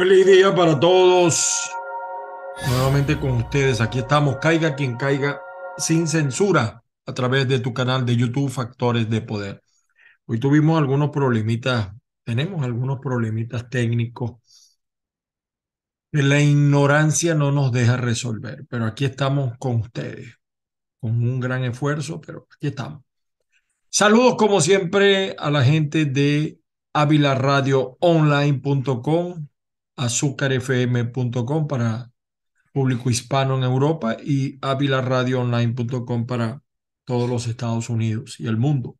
Feliz día para todos. Nuevamente con ustedes. Aquí estamos, caiga quien caiga, sin censura, a través de tu canal de YouTube, Factores de Poder. Hoy tuvimos algunos problemitas, tenemos algunos problemitas técnicos la ignorancia no nos deja resolver, pero aquí estamos con ustedes, con un gran esfuerzo, pero aquí estamos. Saludos como siempre a la gente de avilarradioonline.com, azúcarfm.com para público hispano en Europa y avilaradioonline.com para todos los Estados Unidos y el mundo.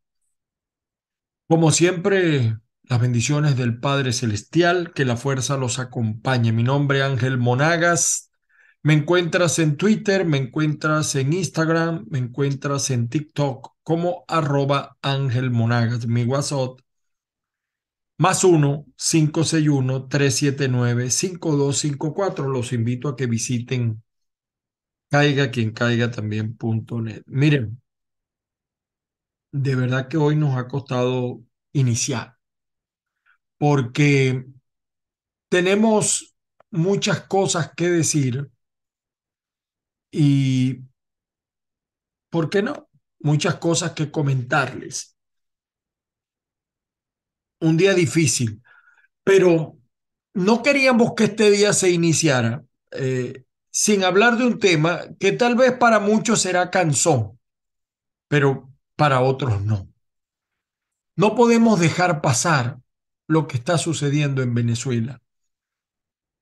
Como siempre, las bendiciones del Padre Celestial, que la fuerza los acompañe. Mi nombre es Ángel Monagas. Me encuentras en Twitter, me encuentras en Instagram, me encuentras en TikTok como arroba Ángel Mi WhatsApp más 1-561-379-5254. Los invito a que visiten caiga quien caiga Miren, de verdad que hoy nos ha costado iniciar, porque tenemos muchas cosas que decir y, ¿por qué no? Muchas cosas que comentarles un día difícil, pero no queríamos que este día se iniciara eh, sin hablar de un tema que tal vez para muchos será cansón, pero para otros no. No podemos dejar pasar lo que está sucediendo en Venezuela.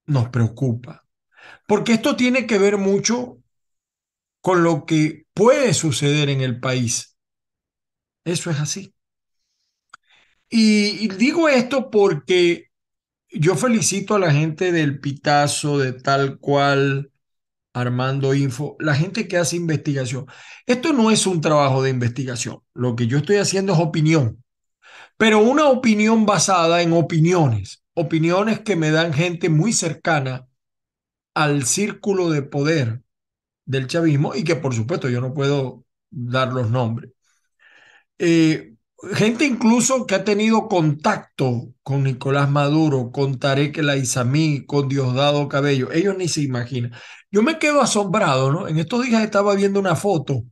Nos preocupa, porque esto tiene que ver mucho con lo que puede suceder en el país. Eso es así. Y, digo esto porque yo felicito a la gente del Pitazo, de tal cual, Armando Info, la gente que hace investigación. Esto no es un trabajo de investigación. Lo que yo estoy haciendo es opinión, pero una opinión basada en opiniones, opiniones que me dan gente muy cercana al círculo de poder del chavismo y que por supuesto yo no puedo dar los nombres. Eh, gente incluso que ha tenido contacto con Nicolás Maduro, con Tarek El Aizamí, con Diosdado Cabello, ellos ni se imaginan. Yo me quedo asombrado, ¿no? En estos días estaba viendo una foto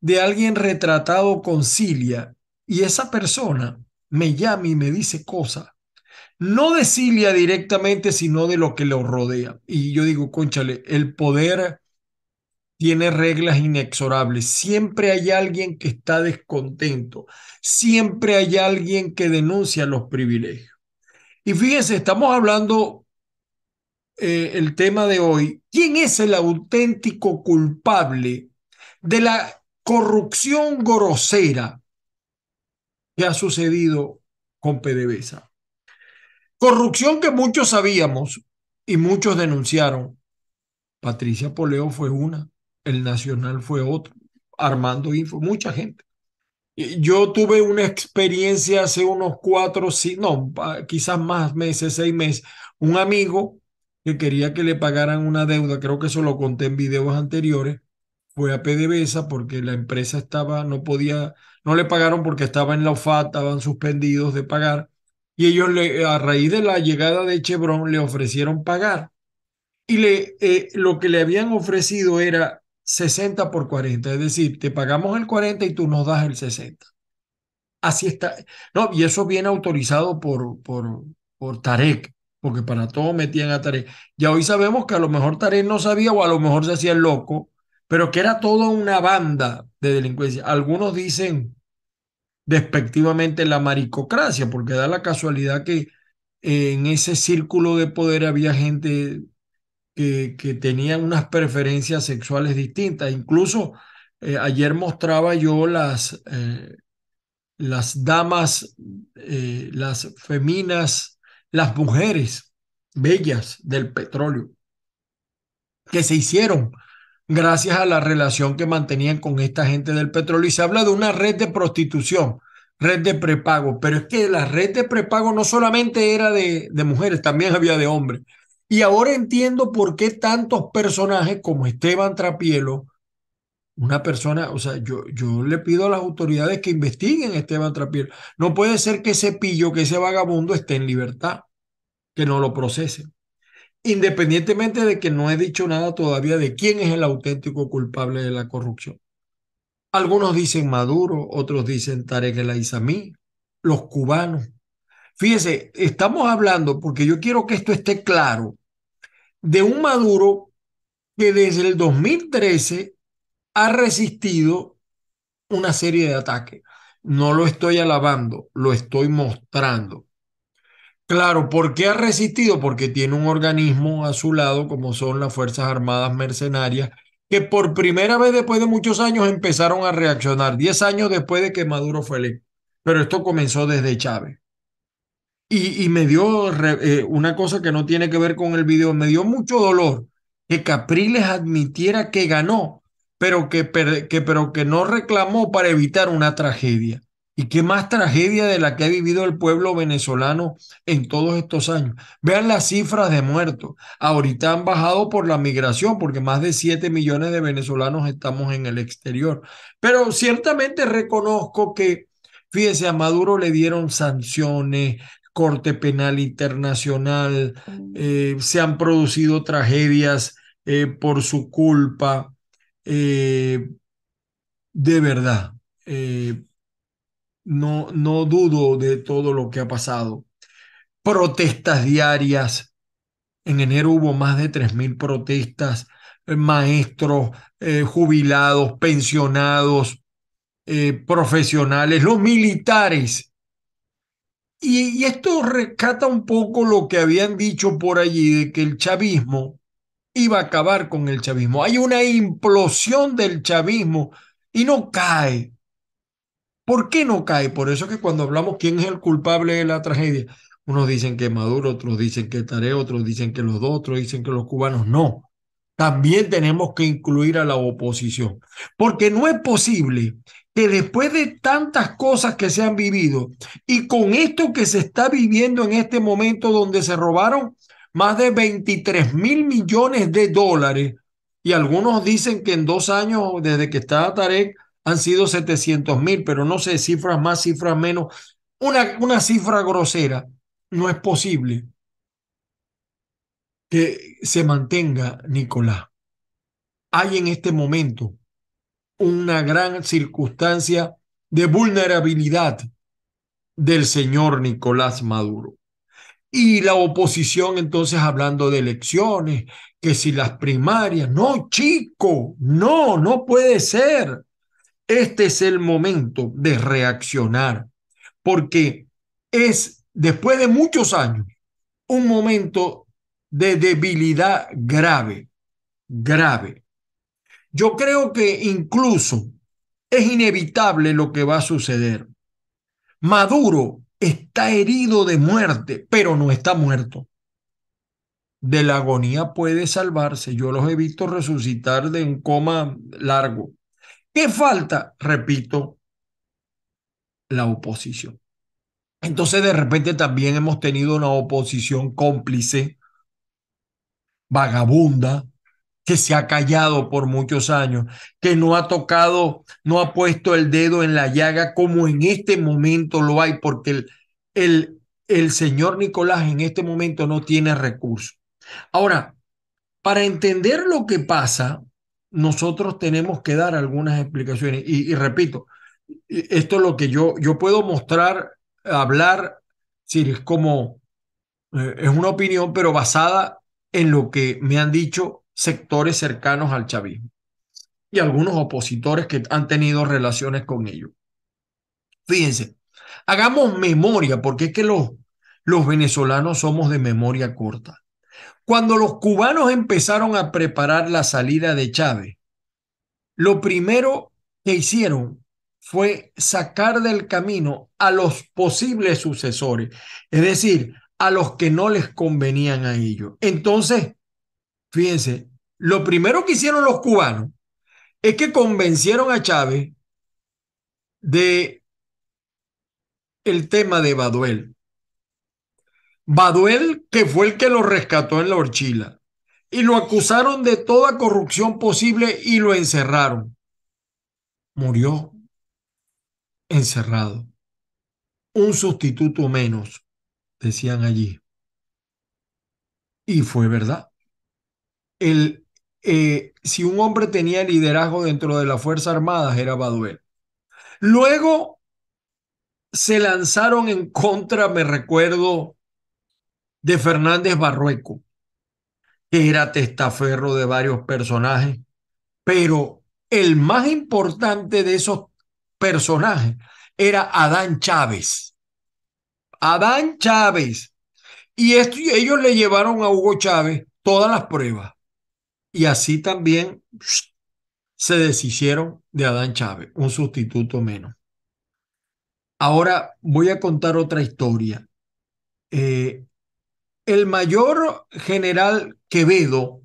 de alguien retratado con Cilia y esa persona me llama y me dice cosas, no de Cilia directamente, sino de lo que lo rodea. Y yo digo, conchale, el poder tiene reglas inexorables. Siempre hay alguien que está descontento. Siempre hay alguien que denuncia los privilegios. Y fíjense, estamos hablando eh, el tema de hoy. ¿Quién es el auténtico culpable de la corrupción grosera que ha sucedido con PDVSA? Corrupción que muchos sabíamos y muchos denunciaron. Patricia Poleo fue una el Nacional fue otro, Armando Info, mucha gente. Yo tuve una experiencia hace unos cuatro, no, ah, quizás más meses, seis meses, un amigo que quería que le pagaran una deuda, creo que eso lo conté en videos anteriores, fue a PDVSA porque la empresa estaba, no podía, no le pagaron porque estaba en la OFAT, estaban suspendidos de pagar, y ellos a raíz de la llegada de Chevron le ofrecieron pagar, y le, eh, lo que le habían ofrecido era 60 por 40, es decir, te pagamos el 40 y tú nos das el 60. Así está. No, y eso viene autorizado por, por, por Tarek, porque para todo metían a Tarek. Ya hoy sabemos que a lo mejor Tarek no sabía o a lo mejor se hacía el loco, pero que era toda una banda de delincuencia. Algunos dicen despectivamente la maricocracia, porque da la casualidad que en ese círculo de poder había gente que, tenían unas preferencias sexuales distintas. Incluso eh, ayer mostraba yo las, eh, las damas, eh, las feminas, las mujeres bellas del petróleo, que se hicieron gracias a la relación que mantenían con esta gente del petróleo. Y se habla de una red de prostitución, red de prepago, pero es que la red de prepago no solamente era de mujeres, también había de hombres. Y ahora entiendo por qué tantos personajes como Esteban Trapielo, una persona, o sea, yo, yo le pido a las autoridades que investiguen a Esteban Trapielo. No puede ser que ese pillo, que ese vagabundo esté en libertad, que no lo procesen. Independientemente de que no he dicho nada todavía de quién es el auténtico culpable de la corrupción. Algunos dicen Maduro, otros dicen Tarek El Aizamí, los cubanos, Fíjese, estamos hablando, porque yo quiero que esto esté claro, de un Maduro que desde el 2013 ha resistido una serie de ataques. No lo estoy alabando, lo estoy mostrando. Claro, ¿por qué ha resistido? Porque tiene un organismo a su lado, como son las Fuerzas Armadas Mercenarias, que por primera vez después de muchos años empezaron a reaccionar, Diez años después de que Maduro fue electo. Pero esto comenzó desde Chávez. Y, me dio eh, una cosa que no tiene que ver con el video, me dio mucho dolor que Capriles admitiera que ganó, pero que, que, pero que no reclamó para evitar una tragedia. ¿Y qué más tragedia de la que ha vivido el pueblo venezolano en todos estos años? Vean las cifras de muertos. Ahorita han bajado por la migración, porque más de 7 millones de venezolanos estamos en el exterior. Pero ciertamente reconozco que, fíjense, a Maduro le dieron sanciones, Corte Penal Internacional, mm. eh, se han producido tragedias eh, por su culpa. Eh, de verdad, no, no dudo de todo lo que ha pasado. Protestas diarias. En enero hubo más de 3.000 protestas, maestros, jubilados, pensionados, profesionales, los militares y, esto rescata un poco lo que habían dicho por allí de que el chavismo iba a acabar con el chavismo. Hay una implosión del chavismo y no cae. ¿Por qué no cae? Por eso que cuando hablamos quién es el culpable de la tragedia, unos dicen que Maduro, otros dicen que Tarea, otros dicen que los dos, otros dicen que los cubanos. No, también tenemos que incluir a la oposición, porque no es posible que después de tantas cosas que se han vivido y con esto que se está viviendo en este momento donde se robaron más de 23 mil millones de dólares y algunos dicen que en dos años desde que está Tarek han sido 700 mil, pero no sé, cifras más, cifras menos, una, una cifra grosera, no es posible que se mantenga Nicolás. Hay en este momento una gran circunstancia de vulnerabilidad del señor Nicolás Maduro. Y la oposición entonces hablando de elecciones, que si las primarias, no, chico, no, no puede ser. Este es el momento de reaccionar, porque es, después de muchos años, un momento de debilidad grave, grave. Yo creo que incluso es inevitable lo que va a suceder. Maduro está herido de muerte, pero no está muerto. De la agonía puede salvarse. Yo los he visto resucitar de un coma largo. ¿Qué falta? Repito, la oposición. Entonces de repente también hemos tenido una oposición cómplice, vagabunda, que se ha callado por muchos años, que no ha tocado, no ha puesto el dedo en la llaga como en este momento lo hay, porque el, el, el señor Nicolás en este momento no tiene recursos. Ahora, para entender lo que pasa, nosotros tenemos que dar algunas explicaciones. Y, repito, e, esto es lo que yo, yo puedo mostrar, hablar, si es como, eh, es una opinión, pero basada en lo que me han dicho sectores cercanos al chavismo y algunos opositores que han tenido relaciones con ellos. Fíjense, hagamos memoria, porque es que los, los venezolanos somos de memoria corta. Cuando los cubanos empezaron a preparar la salida de Chávez, lo primero que hicieron fue sacar del camino a los posibles sucesores, es decir, a los que no les convenían a ellos. Entonces, fíjense, lo primero que hicieron los cubanos es que convencieron a Chávez de el tema de Baduel. Baduel, que fue el que lo rescató en la horchila, y lo acusaron de toda corrupción posible y lo encerraron. Murió encerrado. Un sustituto menos, decían allí. Y fue verdad. Eh, si un hombre tenía liderazgo dentro de las Fuerzas Armadas era Baduel. Luego se lanzaron en contra, me recuerdo, de Fernández Barrueco, que era testaferro de varios personajes, pero el más importante de esos personajes era Adán Chávez. Adán Chávez. Y ellos le llevaron a Hugo Chávez todas las pruebas y así también se deshicieron de Adán Chávez, un sustituto menos. Ahora voy a contar otra historia. Eh, el mayor general Quevedo,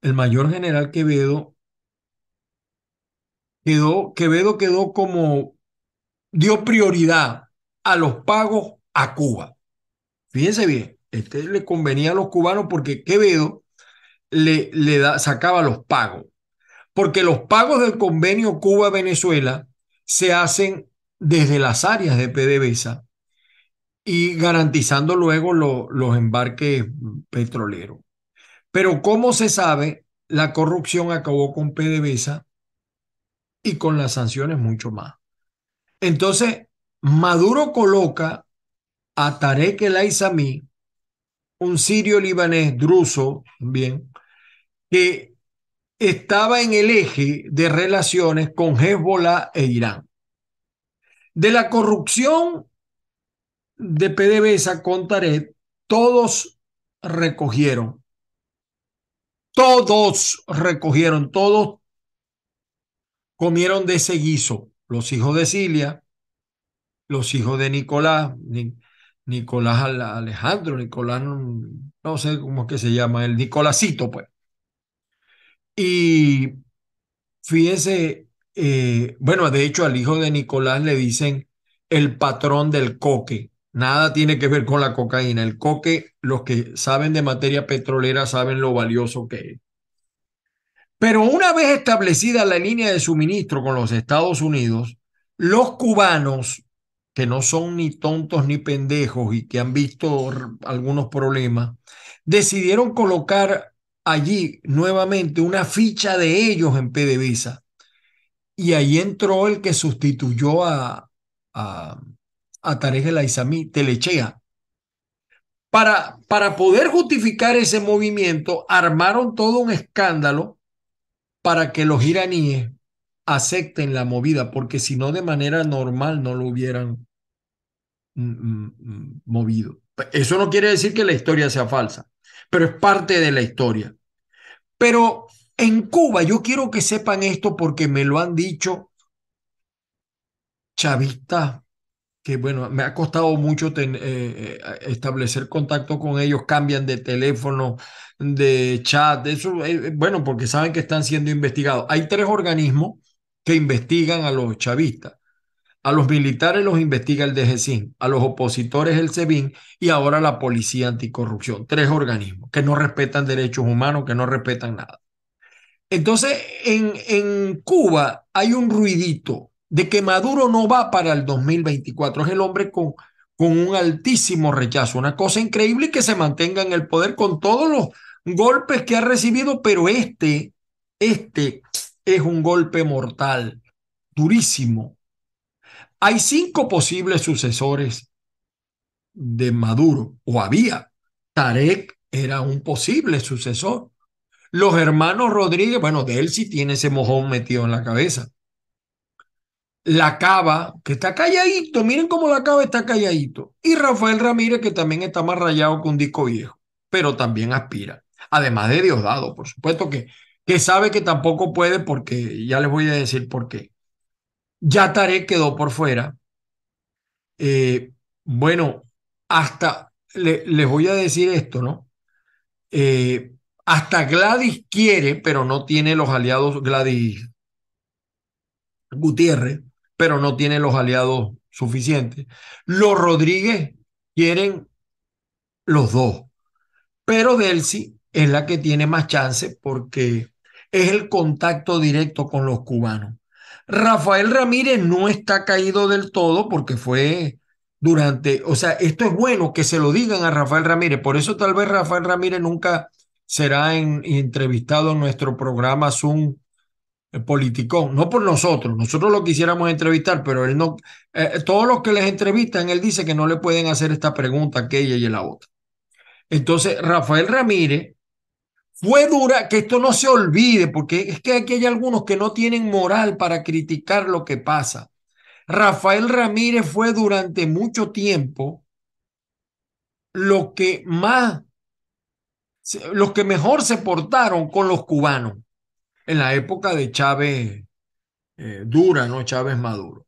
el mayor general Quevedo, quedó, Quevedo quedó como, dio prioridad a los pagos a Cuba. Fíjense bien, este le convenía a los cubanos porque Quevedo le, le sacaba los pagos, porque los pagos del convenio Cuba-Venezuela se hacen desde las áreas de PDVSA y garantizando luego los embarques petroleros. Pero como se sabe, la corrupción acabó con PDVSA y con las sanciones mucho más. Entonces, Maduro coloca a Tarek El Aizami un sirio libanés, druso, bien, que estaba en el eje de relaciones con Hezbollah e Irán. De la corrupción de PDVSA contaré todos recogieron. Todos recogieron, todos comieron de ese guiso. Los hijos de Cilia, los hijos de Nicolás, Nicolás Alejandro, Nicolás, no sé cómo es que se llama, el Nicolásito, pues. Y fíjese, eh, bueno, de hecho al hijo de Nicolás le dicen el patrón del coque. Nada tiene que ver con la cocaína. El coque, los que saben de materia petrolera saben lo valioso que es. Pero una vez establecida la línea de suministro con los Estados Unidos, los cubanos que no son ni tontos ni pendejos y que han visto algunos problemas, decidieron colocar allí nuevamente una ficha de ellos en PDVSA. Y ahí entró el que sustituyó a, a, El Aizami, Telechea. Para, para poder justificar ese movimiento, armaron todo un escándalo para que los iraníes acepten la movida, porque si no de manera normal no lo hubieran Mm, mm, movido. Eso no quiere decir que la historia sea falsa, pero es parte de la historia. Pero en Cuba, yo quiero que sepan esto porque me lo han dicho chavistas, que bueno, me ha costado mucho eh, eh, establecer contacto con ellos, cambian de teléfono, de chat, eso, eh, bueno, porque saben que están siendo investigados. Hay tres organismos que investigan a los chavistas. A los militares los investiga el DGCIN, a los opositores el SEBIN y ahora la Policía Anticorrupción. Tres organismos que no respetan derechos humanos, que no respetan nada. Entonces, en, en Cuba hay un ruidito de que Maduro no va para el 2024. Es el hombre con, con un altísimo rechazo. Una cosa increíble que se mantenga en el poder con todos los golpes que ha recibido, pero este, este es un golpe mortal, durísimo, hay cinco posibles sucesores de Maduro, o había. Tarek era un posible sucesor. Los hermanos Rodríguez, bueno, de él sí tiene ese mojón metido en la cabeza. La Cava, que está calladito, miren cómo la Cava está calladito. Y Rafael Ramírez, que también está más rayado que un disco viejo, pero también aspira. Además de Diosdado, por supuesto que, que sabe que tampoco puede porque ya les voy a decir por qué. Taré quedó por fuera. Eh, bueno, hasta les voy a decir esto, ¿no? Eh, hasta Gladys quiere, pero no tiene los aliados Gladys Gutiérrez, pero no tiene los aliados suficientes. Los Rodríguez quieren los dos, pero Delcy es la que tiene más chance porque es el contacto directo con los cubanos. Rafael Ramírez no está caído del todo porque fue durante, o sea, esto es bueno que se lo digan a Rafael Ramírez, por eso tal vez Rafael Ramírez nunca será entrevistado en nuestro programa Zoom eh, Politicón, no por nosotros, nosotros lo quisiéramos entrevistar, pero él no, eh, todos los que les entrevistan, él dice que no le pueden hacer esta pregunta, aquella y la otra. Entonces, Rafael Ramírez fue dura, que esto no se olvide, porque es que aquí hay algunos que no tienen moral para criticar lo que pasa. Rafael Ramírez fue durante mucho tiempo lo que más, los que mejor se portaron con los cubanos en la época de Chávez eh, Dura, ¿no? Chávez Maduro.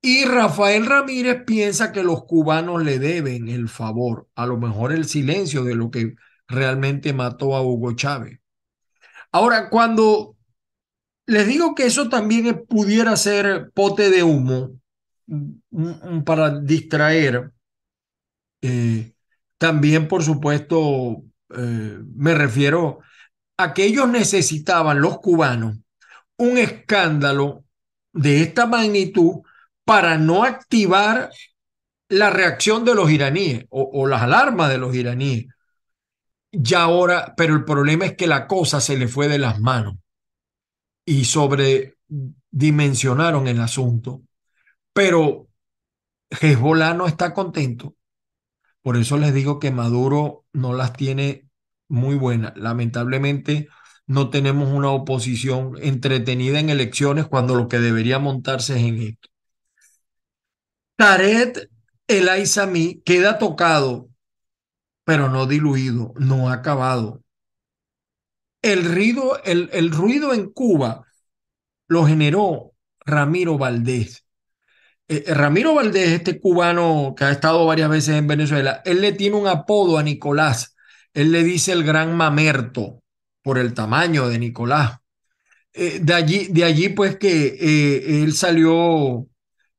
Y Rafael Ramírez piensa que los cubanos le deben el favor, a lo mejor el silencio de lo que realmente mató a Hugo Chávez. Ahora, cuando les digo que eso también pudiera ser pote de humo para distraer, eh, también, por supuesto, eh, me refiero a que ellos necesitaban, los cubanos, un escándalo de esta magnitud para no activar la reacción de los iraníes o las alarmas de los iraníes. Ya ahora, pero el problema es que la cosa se le fue de las manos y sobredimensionaron el asunto. Pero Hezbollah no está contento. Por eso les digo que Maduro no las tiene muy buenas. Lamentablemente no tenemos una oposición entretenida en elecciones cuando lo que debería montarse es en esto. Tarek El queda tocado pero no diluido, no acabado. El ruido, el, el ruido en Cuba lo generó Ramiro Valdés. Eh, eh, Ramiro Valdés, este cubano que ha estado varias veces en Venezuela, él le tiene un apodo a Nicolás. Él le dice el gran mamerto por el tamaño de Nicolás. Eh, de, allí, de allí, pues que él salió,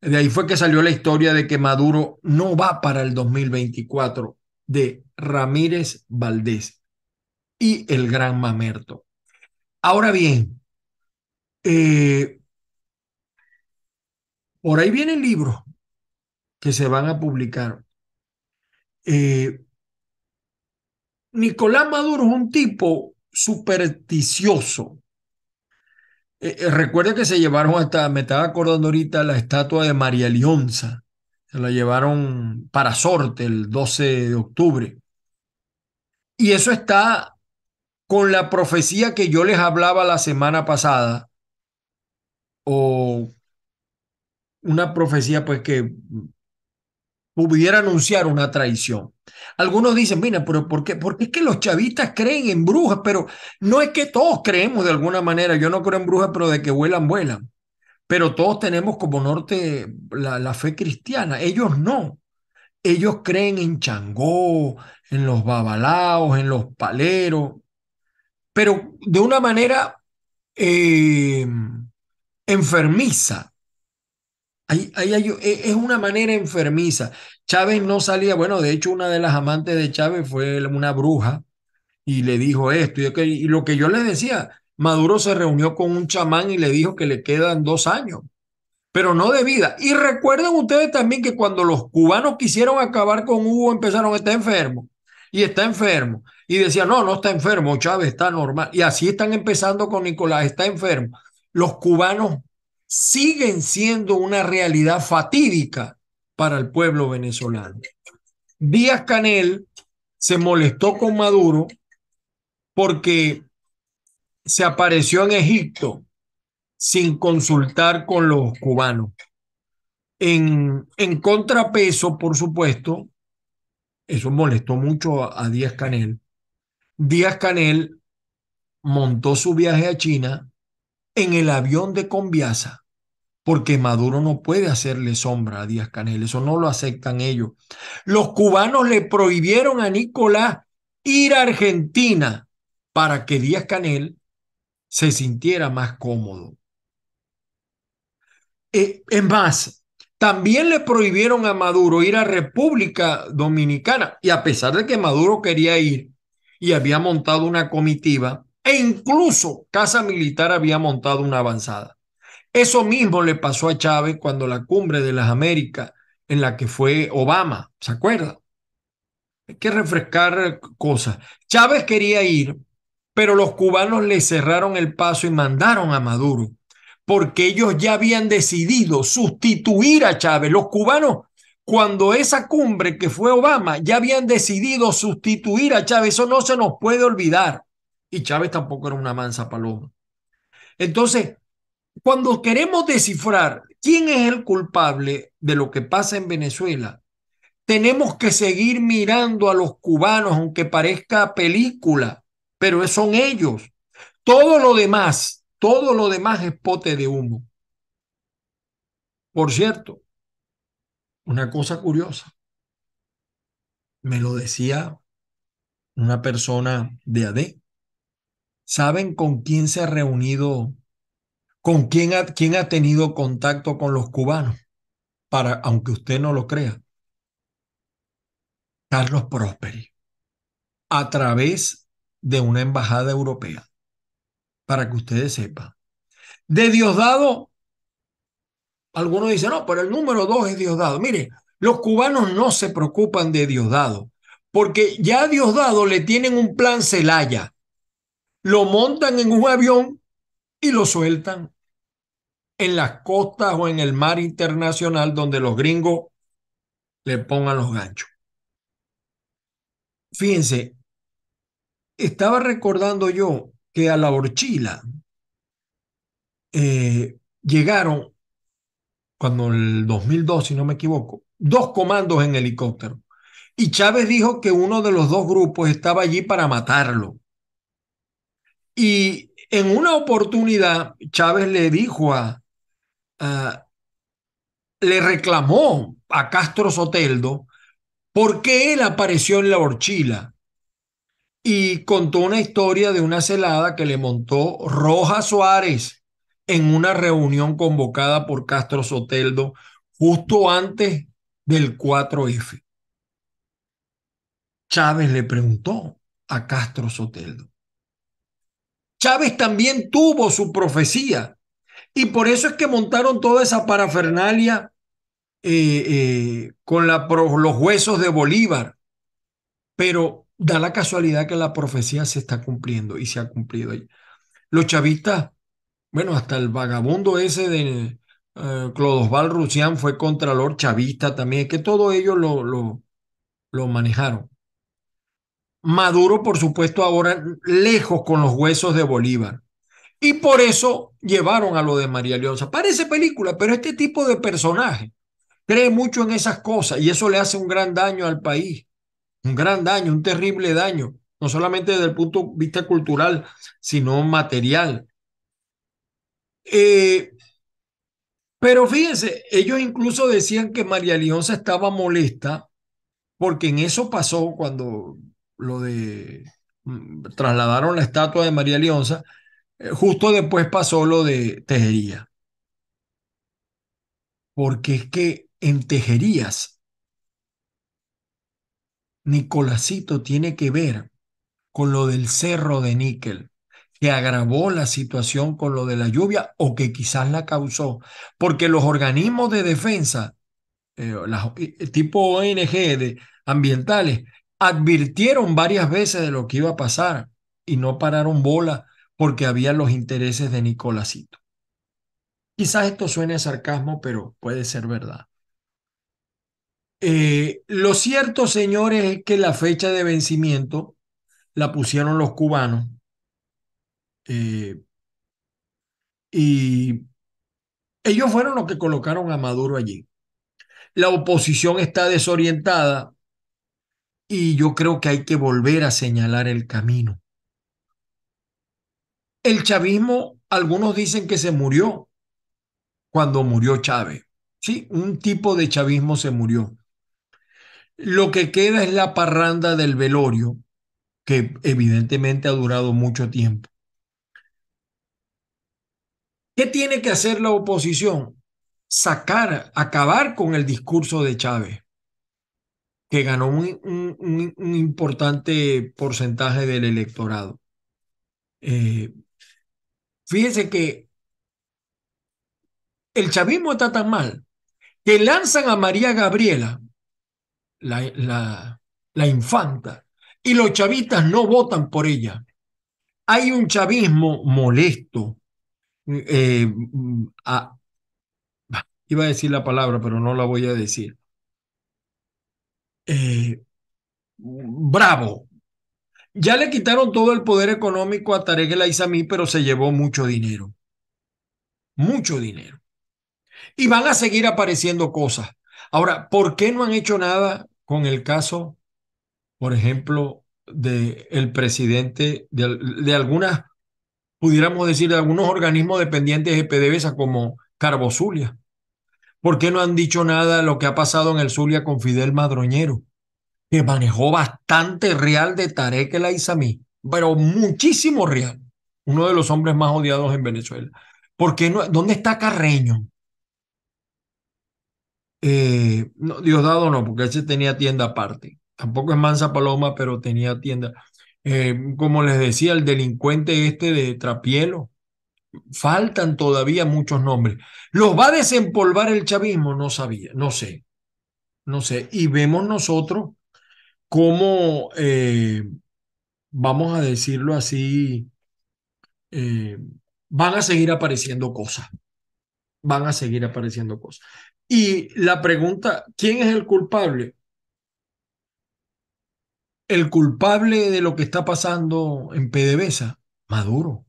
de ahí fue que salió la historia de que Maduro no va para el 2024 de Ramírez Valdés y el Gran Mamerto. Ahora bien, eh, por ahí el libros que se van a publicar. Eh, Nicolás Maduro es un tipo supersticioso. Eh, recuerda que se llevaron hasta, me estaba acordando ahorita, la estatua de María Lionza se la llevaron para Sorte el 12 de octubre. Y eso está con la profecía que yo les hablaba la semana pasada, o una profecía pues que pudiera anunciar una traición. Algunos dicen, mira, pero ¿por qué? Porque es que los chavistas creen en brujas, pero no es que todos creemos de alguna manera. Yo no creo en brujas, pero de que vuelan, vuelan pero todos tenemos como norte la, fe cristiana, ellos no. Ellos creen en Changó, en los babalaos, en los paleros, pero de una manera eh, enfermiza. Ahí, e, es una manera enfermiza. Chávez no salía, bueno, de hecho una de las amantes de Chávez fue una bruja y le dijo esto y, lo que yo les decía, Maduro se reunió con un chamán y le dijo que le quedan dos años, pero no de vida. Y recuerden ustedes también que cuando los cubanos quisieron acabar con Hugo, empezaron, a estar enfermo, y está enfermo. Y decía no, no está enfermo, Chávez está normal. Y así están empezando con Nicolás, está enfermo. Los cubanos siguen siendo una realidad fatídica para el pueblo venezolano. Díaz Canel se molestó con Maduro porque se apareció en Egipto sin consultar con los cubanos. En, en contrapeso, por supuesto, eso molestó mucho a, Díaz Canel. Díaz Canel montó su viaje a China en el avión de Combiasa porque Maduro no puede hacerle sombra a Díaz Canel, eso no lo aceptan ellos. Los cubanos le prohibieron a Nicolás ir a Argentina para que Díaz Canel se sintiera más cómodo. En eh, es más, también le prohibieron a Maduro ir a República Dominicana y a pesar de que Maduro quería ir y había montado una comitiva e incluso Casa Militar había montado una avanzada. Eso mismo le pasó a Chávez cuando la cumbre de las Américas en la que fue Obama, ¿se acuerda? Hay que refrescar cosas. Chávez quería ir pero los cubanos le cerraron el paso y mandaron a Maduro, porque ellos ya habían decidido sustituir a Chávez. Los cubanos, cuando esa cumbre que fue Obama, ya habían decidido sustituir a Chávez. Eso no se nos puede olvidar. Y Chávez tampoco era una mansa paloma. Entonces, cuando queremos descifrar quién es el culpable de lo que pasa en Venezuela, tenemos que seguir mirando a los cubanos, aunque parezca película pero son ellos. Todo lo demás, todo lo demás es pote de humo. Por cierto, una cosa curiosa. Me lo decía una persona de AD. ¿Saben con quién se ha reunido, con quién ha, quién ha tenido contacto con los cubanos? Para, aunque usted no lo crea, Carlos Prosperi, a través de una embajada europea, para que ustedes sepan. De Diosdado, algunos dicen, no, pero el número dos es Diosdado. Mire, los cubanos no se preocupan de Diosdado, porque ya a Diosdado le tienen un plan Celaya. Lo montan en un avión y lo sueltan en las costas o en el mar internacional donde los gringos le pongan los ganchos. Fíjense, estaba recordando yo que a la horchila eh, llegaron, cuando el 2002, si no me equivoco, dos comandos en helicóptero. Y Chávez dijo que uno de los dos grupos estaba allí para matarlo. Y en una oportunidad, Chávez le dijo a, le reclamó a Castro Soteldo por qué él apareció en la horchila y contó una historia de una celada que le montó Roja Suárez en una reunión convocada por Castro Soteldo justo antes del 4F. Chávez le preguntó a Castro Soteldo. Chávez también tuvo su profecía y por eso es que montaron toda esa parafernalia eh, eh, con los huesos de Bolívar. Pero da la casualidad que la profecía se está cumpliendo y se ha cumplido Los chavistas, bueno, hasta el vagabundo ese de eh, Clodosval Rusián fue contralor chavista también, que todo ellos lo, lo, lo manejaron. Maduro, por supuesto, ahora lejos con los huesos de Bolívar. Y por eso llevaron a lo de María Leonza. Parece película, pero este tipo de personaje cree mucho en esas cosas y eso le hace un gran daño al país un gran daño, un terrible daño, no solamente desde el punto de vista cultural, sino material. Eh, pero fíjense, ellos incluso decían que María Leonza estaba molesta porque en eso pasó cuando lo de mm, trasladaron la estatua de María Leonza, eh, justo después pasó lo de Tejería. Porque es que en Tejerías Nicolásito tiene que ver con lo del cerro de níquel, que agravó la situación con lo de la lluvia o que quizás la causó, porque los organismos de defensa, eh, eh, tipo ONG ambientales, advirtieron varias veces de lo que iba a pasar y no pararon bola porque había los intereses de Nicolásito. Quizás esto suene a sarcasmo, pero puede ser verdad. Eh, lo cierto, señores, es que la fecha de vencimiento la pusieron los cubanos. Eh, y ellos fueron los que colocaron a Maduro allí. La oposición está desorientada y yo creo que hay que volver a señalar el camino. El chavismo, algunos dicen que se murió cuando murió Chávez. Sí, un tipo de chavismo se murió. Lo que queda es la parranda del velorio, que evidentemente ha durado mucho tiempo. ¿Qué tiene que hacer la oposición? Sacar, acabar con el discurso de Chávez, que ganó un, importante porcentaje del electorado. Eh, fíjense que el chavismo está tan mal que lanzan a María Gabriela la, la, infanta, y los chavistas no votan por ella. Hay un chavismo molesto, eh, iba a decir la palabra, pero no la voy a decir, eh, bravo. Ya le quitaron todo el poder económico a Tarek El Aizami, pero se llevó mucho dinero. Mucho dinero. Y van a seguir apareciendo cosas. Ahora, ¿por qué no han hecho nada con el caso, por ejemplo, del el presidente de, algunas, pudiéramos decir, de algunos organismos dependientes de PDVSA como Carbozulia. ¿Por qué no han dicho nada de lo que ha pasado en el Zulia con Fidel Madroñero? Que manejó bastante real de Tarek El Aizamí, pero muchísimo real. Uno de los hombres más odiados en Venezuela. ¿Por qué no? ¿Dónde está Carreño? Eh, no, Diosdado no, porque ese tenía tienda aparte. Tampoco es Mansa Paloma, pero tenía tienda. Eh, como les decía, el delincuente este de Trapielo. Faltan todavía muchos nombres. ¿Los va a desempolvar el chavismo? No sabía, no sé. No sé. Y vemos nosotros cómo, eh, vamos a decirlo así, eh, van a seguir apareciendo cosas van a seguir apareciendo cosas. Y la pregunta, ¿quién es el culpable? El culpable de lo que está pasando en PDVSA, Maduro,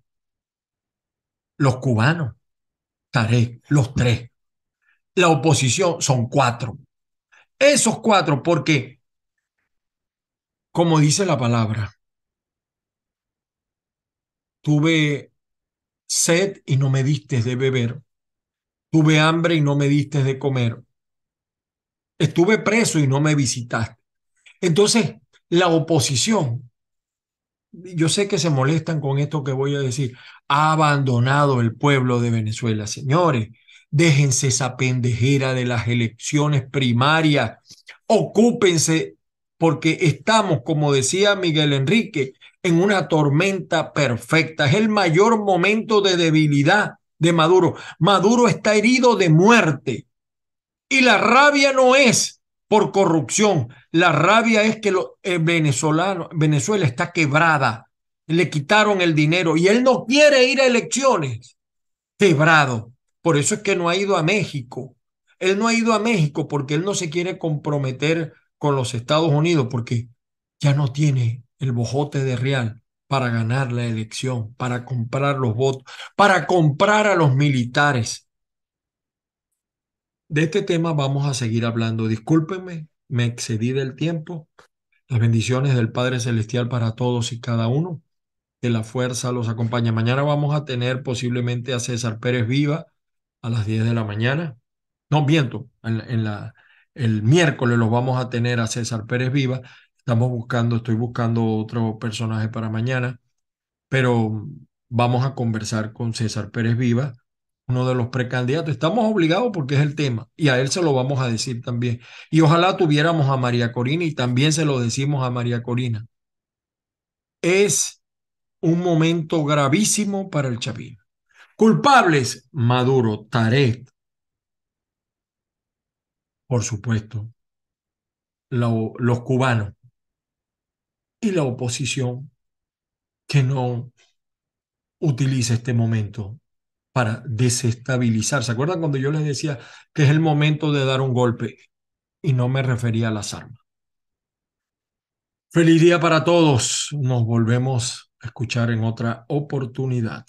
los cubanos, Tarek, los tres, la oposición, son cuatro. Esos cuatro, porque, como dice la palabra, tuve sed y no me diste de beber, Tuve hambre y no me diste de comer. Estuve preso y no me visitaste. Entonces, la oposición, yo sé que se molestan con esto que voy a decir, ha abandonado el pueblo de Venezuela, señores. Déjense esa pendejera de las elecciones primarias. Ocúpense porque estamos, como decía Miguel Enrique, en una tormenta perfecta. Es el mayor momento de debilidad de Maduro. Maduro está herido de muerte. Y la rabia no es por corrupción. La rabia es que eh, Venezuela está quebrada. Le quitaron el dinero y él no quiere ir a elecciones. Quebrado. Por eso es que no ha ido a México. Él no ha ido a México porque él no se quiere comprometer con los Estados Unidos porque ya no tiene el bojote de real para ganar la elección, para comprar los votos, para comprar a los militares. De este tema vamos a seguir hablando. Discúlpenme, me excedí del tiempo. Las bendiciones del Padre Celestial para todos y cada uno. Que la fuerza los acompañe. Mañana vamos a tener posiblemente a César Pérez Viva a las 10 de la mañana. No, viento, la, el miércoles los vamos a tener a César Pérez Viva Estamos buscando, estoy buscando otro personaje para mañana, pero vamos a conversar con César Pérez Viva, uno de los precandidatos. Estamos obligados porque es el tema y a él se lo vamos a decir también. Y ojalá tuviéramos a María Corina y también se lo decimos a María Corina. Es un momento gravísimo para el Chapín. Culpables, Maduro, Tarek, por supuesto, los cubanos y la oposición que no utiliza este momento para desestabilizar. ¿Se acuerdan cuando yo les decía que es el momento de dar un golpe y no me refería a las armas? Feliz día para todos. Nos volvemos a escuchar en otra oportunidad.